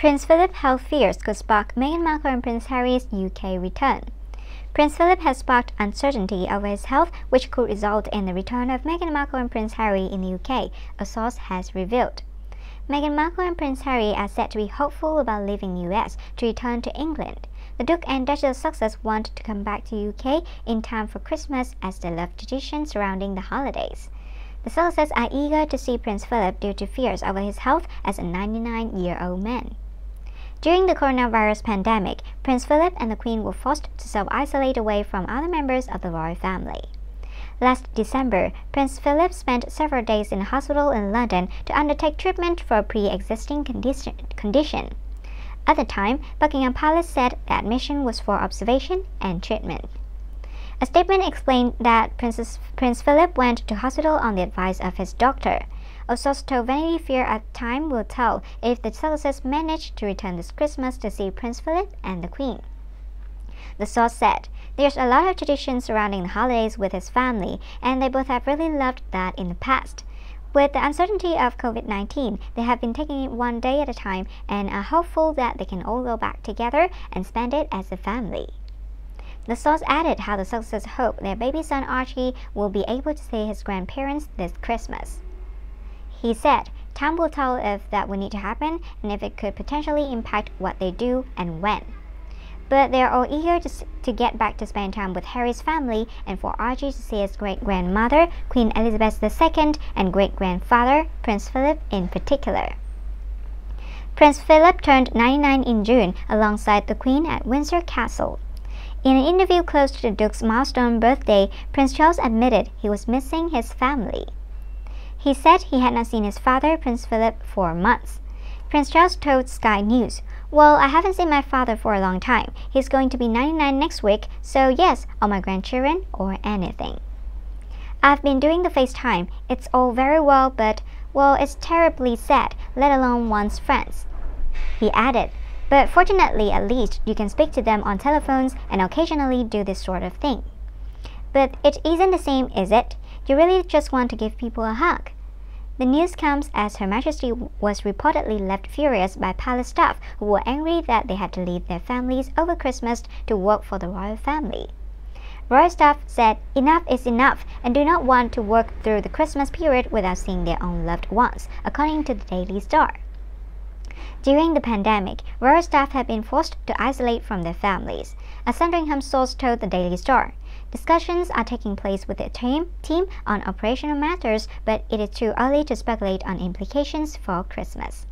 Prince Philip held fears could spark Meghan Markle and Prince Harry's UK return. Prince Philip has sparked uncertainty over his health, which could result in the return of Meghan Markle and Prince Harry in the UK, a source has revealed. Meghan Markle and Prince Harry are said to be hopeful about leaving US to return to England. The Duke and Duchess of Sussex want to come back to UK in time for Christmas as they love tradition surrounding the holidays. The Sussexes are eager to see Prince Philip due to fears over his health as a 99-year-old man. During the coronavirus pandemic, Prince Philip and the Queen were forced to self isolate away from other members of the royal family. Last December, Prince Philip spent several days in a hospital in London to undertake treatment for a pre existing condition. At the time, Buckingham Palace said the admission was for observation and treatment. A statement explained that Princess, Prince Philip went to hospital on the advice of his doctor source told Vanity Fair at time will tell if the Celestials manage to return this Christmas to see Prince Philip and the Queen. The source said, There's a lot of tradition surrounding the holidays with his family, and they both have really loved that in the past. With the uncertainty of COVID 19, they have been taking it one day at a time and are hopeful that they can all go back together and spend it as a family. The source added how the success hope their baby son Archie will be able to see his grandparents this Christmas. He said, Time will tell if that would need to happen and if it could potentially impact what they do and when. But they are all eager to, to get back to spend time with Harry's family and for Archie to see his great grandmother, Queen Elizabeth II, and great grandfather, Prince Philip in particular. Prince Philip turned 99 in June alongside the Queen at Windsor Castle. In an interview close to the Duke's milestone birthday, Prince Charles admitted he was missing his family. He said he had not seen his father, Prince Philip, for months. Prince Charles told Sky News, Well, I haven't seen my father for a long time. He's going to be 99 next week, so yes, all my grandchildren or anything. I've been doing the FaceTime. It's all very well, but, well, it's terribly sad, let alone one's friends. He added, But fortunately, at least, you can speak to them on telephones and occasionally do this sort of thing. But it isn't the same, is it? You really just want to give people a hug. The news comes as Her Majesty was reportedly left furious by palace staff who were angry that they had to leave their families over Christmas to work for the royal family. Royal staff said enough is enough and do not want to work through the Christmas period without seeing their own loved ones, according to the Daily Star. During the pandemic, rural staff have been forced to isolate from their families, a Sandringham source told the Daily Star. Discussions are taking place with the team, team on operational matters, but it is too early to speculate on implications for Christmas.